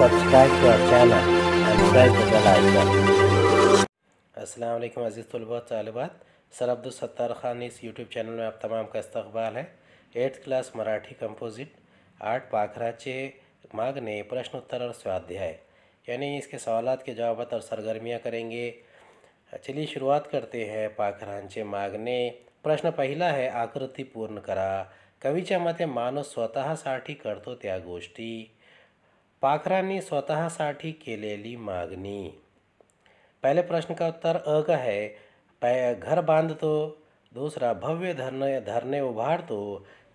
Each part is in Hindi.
subscribe to our channel and press the bell icon. वालेकुम अज़ीज़ तलबा तालबात सर अब्दुल सत्तार ख़ान इस यूट्यूब चैनल में आप तमाम का इस्तबाल है eighth class Marathi composite art माग ने प्रश्न उत्तर और स्वाध्याय यानी इसके सवाल के जवाब और सरगर्मियाँ करेंगे चलिए शुरुआत करते हैं पाखरांचे ने प्रश्न पहला है आकृति पूर्ण करा कवीच्या मते स्वतः साठी करतो त्या गोष्टी पाखरांनी स्वतंत्र केलेली मगनी पहले प्रश्न का उत्तर अ का है घर बांध तो दूसरा भव्य धरने उभार तो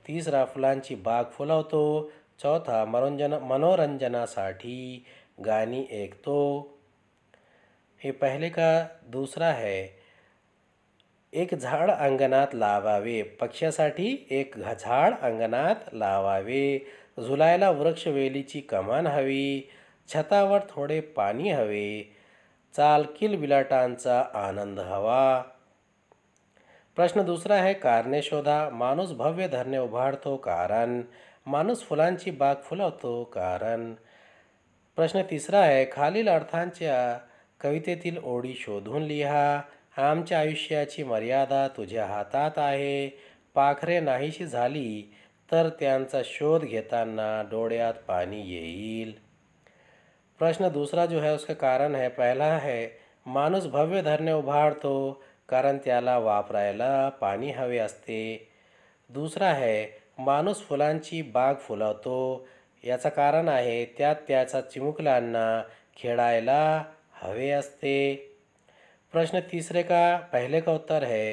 तीसरा फुलांची बाग तो चौथा मनोरंजन गानी एक ऐकतो ये पहले का दूसरा है एक झाड अंगणात लावावे पक्ष्यासाठी एक झाड अंगणात लावावे झुलायला वृक्षवेलीची कमान हवी छतावर थोडे पाणी हवे चालकिल बिलाटांचा आनंद हवा प्रश्न दुसरा आहे कारणे शोधा माणूस भव्य धरणे उभारतो कारण माणूस फुलांची बाग फुलवतो कारण प्रश्न तिसरा आहे खालील अर्थांच्या कवितेतील ओळी शोधून लिहा आमच्या आयुष्याची मर्यादा तुझ्या हातात आहे पाखरे नाहीशी झाली तर त्यांचा शोध घेताना डोळ्यात पाणी येईल प्रश्न दुसरा जो है उसका कारण है पहला है माणूस भव्य धरणे उभारतो कारण त्याला वापरायला पाणी हवे असते दुसरा है माणूस फुलांची बाग फुलवतो याचं कारण आहे त्यात त्याचा चिमुकल्यांना खेळायला हवे असते प्रश्न तीसरे का पहले का उत्तर है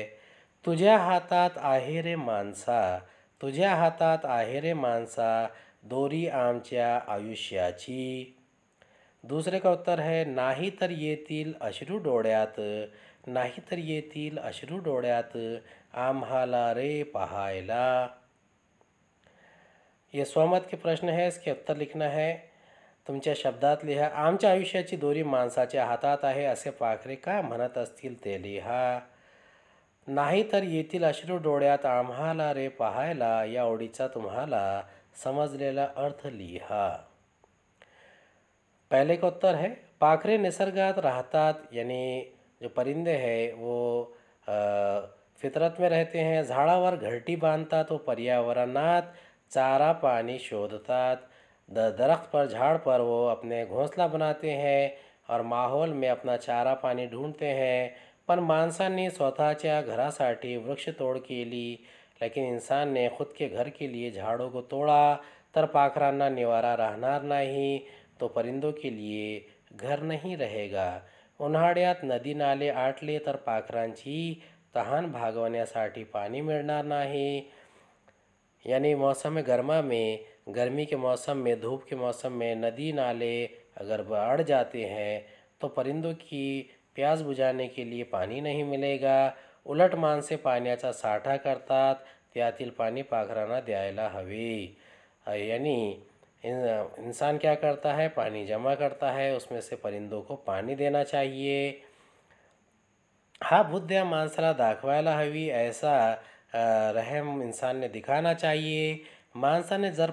तुझे हातात आहे रे माणसा तुझ्या हातात आहे रे दोरी आमच्या आयुष्याची दूसरे का उत्तर है नाही तर येतील अश्रू डोळ्यात नाही तर येतील अश्रू डोळ्यात आम्हाला रे पहायला ये स्वमत के प्रश्न है इसके उत्तर लिखना है तुमच्या शब्द लिहा आम आयुष्या दोरी मनसा हातात है असे पाखरे काय लिहा नहीं तो येथील अश्रू डोळ्यात आम्हाला रे पाहायला या ओळीचा तुम्हारा समझले अर्थ लिहा पहले का उत्तर है पाखरे निसर्गत राहतात यानी जो परिंदे है वो आ, फितरत में रहते हैं झाडावर घरटी बांधता व पर्यावरणात चारा पानी शोधतात दरख्त पर झाड़ पर वो अपने घोंसला बनाते हैं और माहौल में अपना चारा पानी ढूंढते हैं पर पण माणसांनी घर घरासाठी वृक्ष तोड के लिए लेकिन इंसान ने ख़ुद के घर के लिए झाड़ों को तोड़ा तर पाखराना निवारा रहना नहीं तो परिंदों के लिए घर नहीं रहेगा उन्हाड़ियात नदी नाले आटले तर ची तहान साठी पानी मिलना नहीं यानी मौसम गर्मा में गर्मी के मौसम में धूप के मौसम में नदी नाले अगर बढ़ जाते हैं तो परिंदों की प्यास बुझाने के लिए पानी नहीं मिलेगा उलट मान से पाण्याचा अच्छा साठा करता त्यातील पानी पाखराना द्याला हवे यानी इंसान क्या करता है पानी जमा करता है उसमें से परिंदों को पानी देना चाहिए हा बुद्ध्या मानसरा दाखवाला हवी ऐसा रहम इंसान ने दिखाना चाहिए मनसाने जर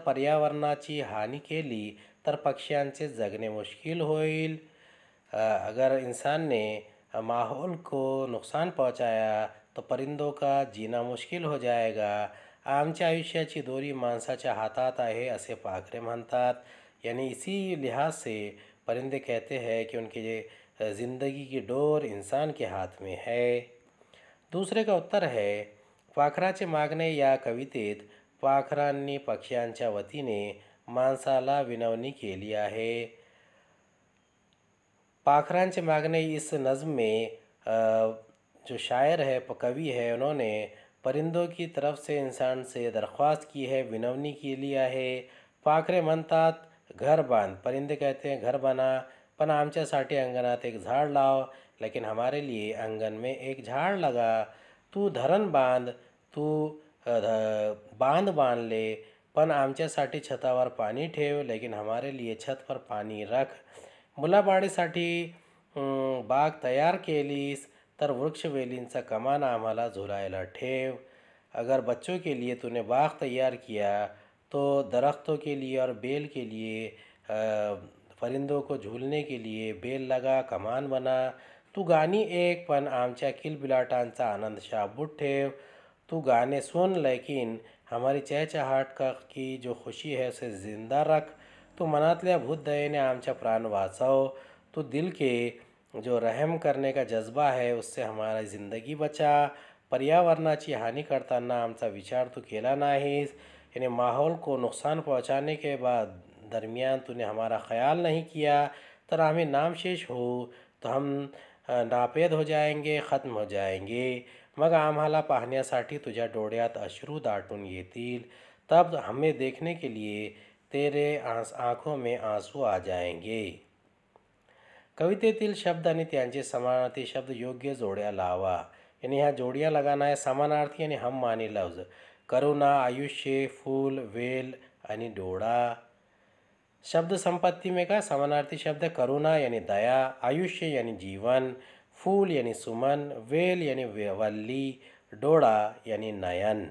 हानि के लिए तर पक्ष जगने मुश्किल होल अगर इंसान ने माहौल को नुकसान पहुंचाया तो परिंदों का जीना मुश्किल हो जाएगा आमच्या दूरी दोरी के हाथ है असे पाखरे मानता यानी इसी लिहाज से परिंदे कहते हैं कि उनके ज़िंदगी की डोर इंसान के हाथ में है दूसरे का उत्तर है चे मागने या कवितेत वती पक्ष्यांच्या वतीने विनवनी के लिए आहे पाखरांचे मागने इस नज़म में जो शायर है कवि है उन्होंने परिंदों की तरफ से इंसान से दरख्वास्त की है विनवनी की लिया है पाखरे मनता घर बांध परिंदे कहते हैं घर बना आम साठी अंगणात एक झाड लाओ लेकिन हमारे लिए अंगन में एक झाड़ लगा तू धरन बांध तू बांध बांध बांधले पण छता पर पानी ठेव लेकिन हमारे लिए छत पर पानी रख सा बाग के लिए तर वृक्षवेलींचा कमान आम झुलायला ठेव अगर बच्चों के लिए तूने बाग तैयार किया तो दरख्तों के लिए और बेल के लिए परिंदों को झूलने के लिए बेल लगा कमान बना तू गानी एक पन पण किल बिलाटांचा आनंद शाबूत ठेव तो गाने सुन लेकिन हमारी चहचहाट का की जो खुशी है उसे ज़िंदा रख तो लिया भूत दया आम आमचा प्राण वाचाओ तो दिल के जो रहम करने का जज्बा है उससे हमारा ज़िंदगी बचा पर्यावरणाची ना आम आमचा विचार तू केला ही यानी माहौल को नुकसान पहुंचाने के बाद दरमियान तूने हमारा ख्याल नहीं किया तो हमें नामशेष हो तो हम नापेद हो जाएंगे ख़त्म हो जाएंगे मग आम्हाला पाहण्यासाठी तुझ्या डोळ्यात अश्रू दाटून येतील तब हमें देखने के लिए तेरे आस आँखों में आंसू आ जाएंगे कवितेतील शब्द आणि त्यांचे समानार्थी शब्द योग्य जोड्या लावा आणि ह्या जोड्या लगाना आहे समानार्थी आणि हम माने लफ्ज करुणा आयुष्य फूल वेल आणि डोळा शब्द संपत्ती में का समानार्थी शब्द करुणा यानी दया आयुष्य यानी जीवन फूल यानी सुमन वेल यानी वल्ली डोड़ा यानी नयन